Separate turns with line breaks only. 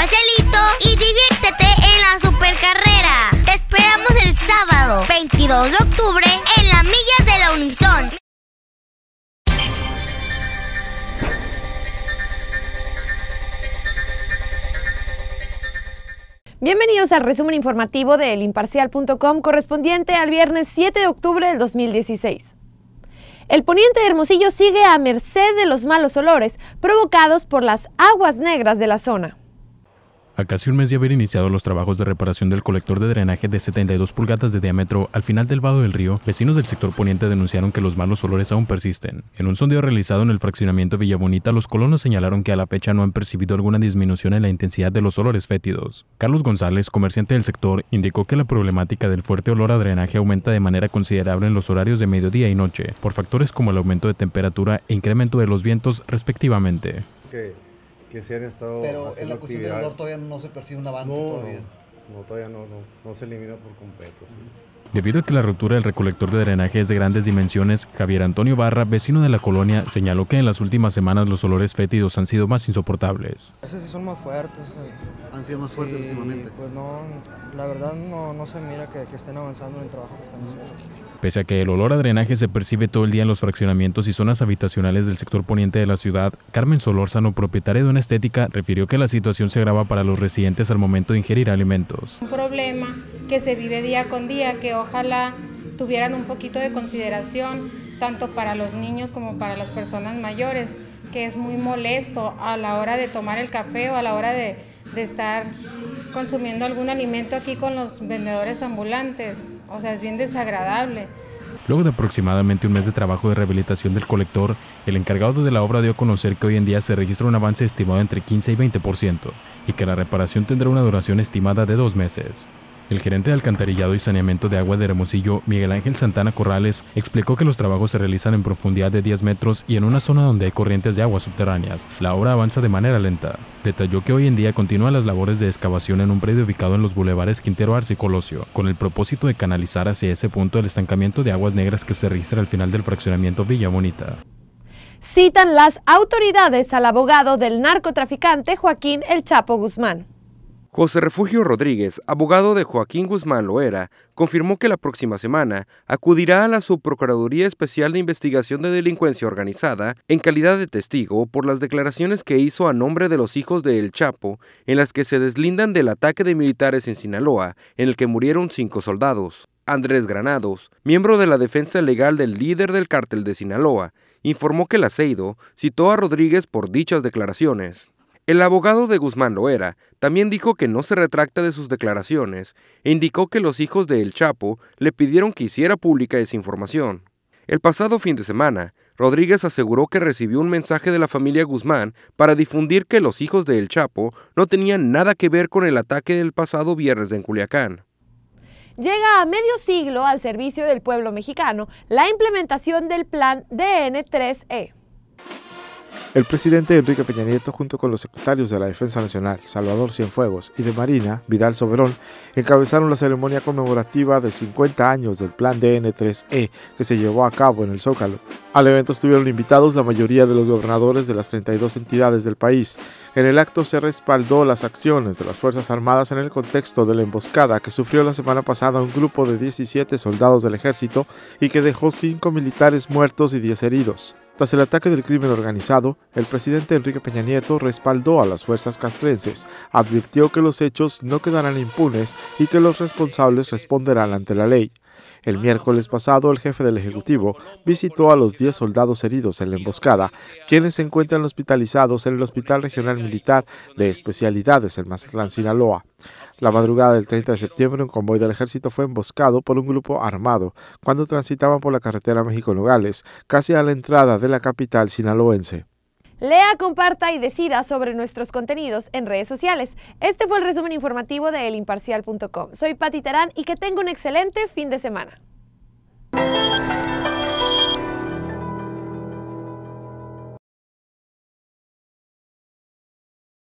Paselito y diviértete en la supercarrera. Te esperamos el sábado 22 de octubre en la Milla de la Unison. Bienvenidos al resumen informativo de elimparcial.com correspondiente al viernes 7 de octubre del 2016. El poniente de Hermosillo sigue a merced de los malos olores provocados por las aguas negras de la zona.
A casi un mes de haber iniciado los trabajos de reparación del colector de drenaje de 72 pulgadas de diámetro al final del vado del río, vecinos del sector poniente denunciaron que los malos olores aún persisten. En un sondeo realizado en el fraccionamiento Villabonita, los colonos señalaron que a la fecha no han percibido alguna disminución en la intensidad de los olores fétidos. Carlos González, comerciante del sector, indicó que la problemática del fuerte olor a drenaje aumenta de manera considerable en los horarios de mediodía y noche, por factores como el aumento de temperatura e incremento de los vientos respectivamente
que se han estado pero en la cuestión del todavía no se percibe un avance todavía. No, todavía no,
no, se elimina por completo.
Debido a que la ruptura del recolector de drenaje es de grandes dimensiones, Javier Antonio Barra, vecino de la colonia, señaló que en las últimas semanas los olores fétidos han sido más insoportables.
Esos sí son más fuertes. Eh. Han sido más fuertes últimamente. Pues no, la verdad no, se mira que, que, estén avanzando en el trabajo que están haciendo.
Pese a que el olor a drenaje se percibe todo el día en los fraccionamientos y zonas habitacionales del sector poniente de la ciudad, Carmen Solórzano, propietaria de una estética, refirió que la situación se agrava para los residentes al momento de ingerir alimentos.
Un problema que se vive día con día, que ojalá tuvieran un poquito de consideración tanto para los niños como para las personas mayores, que es muy molesto a la hora de tomar el café o a la hora de, estar consumiendo algún alimento aquí con los vendedores ambulantes. O sea, es bien desagradable.
Luego de aproximadamente un mes de trabajo de rehabilitación del colector, el encargado de la obra dio a conocer que hoy en día se registra un avance estimado entre 15 y 20% y que la reparación tendrá una duración estimada de dos meses. El gerente de alcantarillado y saneamiento de agua de Hermosillo, Miguel Ángel Santana Corrales, explicó que los trabajos se realizan en profundidad de 10 metros y en una zona donde hay corrientes de aguas subterráneas. La obra avanza de manera lenta. Detalló que hoy en día continúan las labores de excavación en un predio ubicado en los bulevares Quintero Arce y Colosio, con el propósito de canalizar hacia ese punto el estancamiento de aguas negras que se registra al final del fraccionamiento Villa Bonita
citan las autoridades al abogado del narcotraficante Joaquín El Chapo Guzmán.
José Refugio Rodríguez, abogado de Joaquín Guzmán Loera, confirmó que la próxima semana acudirá a la Subprocuraduría Especial de Investigación de Delincuencia Organizada en calidad de testigo por las declaraciones que hizo a nombre de los hijos de El Chapo, en las que se deslindan del ataque de militares en Sinaloa, en el que murieron cinco soldados. Andrés Granados, miembro de la defensa legal del líder del cártel de Sinaloa, informó que el aceido citó a Rodríguez por dichas declaraciones. El abogado de Guzmán Loera también dijo que no se retracta de sus declaraciones e indicó que los hijos de El Chapo le pidieron que hiciera pública esa información. El pasado fin de semana, Rodríguez aseguró que recibió un mensaje de la familia Guzmán para difundir que los hijos de El Chapo no tenían nada que ver con el ataque del pasado viernes en Culiacán.
Llega a medio siglo al servicio del pueblo mexicano la implementación del plan DN3E.
El presidente Enrique Peña Nieto, junto con los secretarios de la Defensa Nacional, Salvador Cienfuegos, y de Marina, Vidal Soberón, encabezaron la ceremonia conmemorativa de 50 años del Plan DN3E que se llevó a cabo en el Zócalo. Al evento estuvieron invitados la mayoría de los gobernadores de las 32 entidades del país. En el acto se respaldó las acciones de las Fuerzas Armadas en el contexto de la emboscada que sufrió la semana pasada un grupo de 17 soldados del ejército y que dejó 5 militares muertos y 10 heridos. Tras el ataque del crimen organizado, el presidente Enrique Peña Nieto respaldó a las fuerzas castrenses, advirtió que los hechos no quedarán impunes y que los responsables responderán ante la ley. El miércoles pasado, el jefe del Ejecutivo visitó a los 10 soldados heridos en la emboscada, quienes se encuentran hospitalizados en el Hospital Regional Militar de Especialidades en Mazatlán, Sinaloa. La madrugada del 30 de septiembre, un convoy del ejército fue emboscado por un grupo armado cuando transitaban por la carretera México-Nogales, casi a la entrada de la capital sinaloense.
Lea, comparta y decida sobre nuestros contenidos en redes sociales. Este fue el resumen informativo de elimparcial.com. Soy Pati Tarán y que tenga un excelente fin de semana.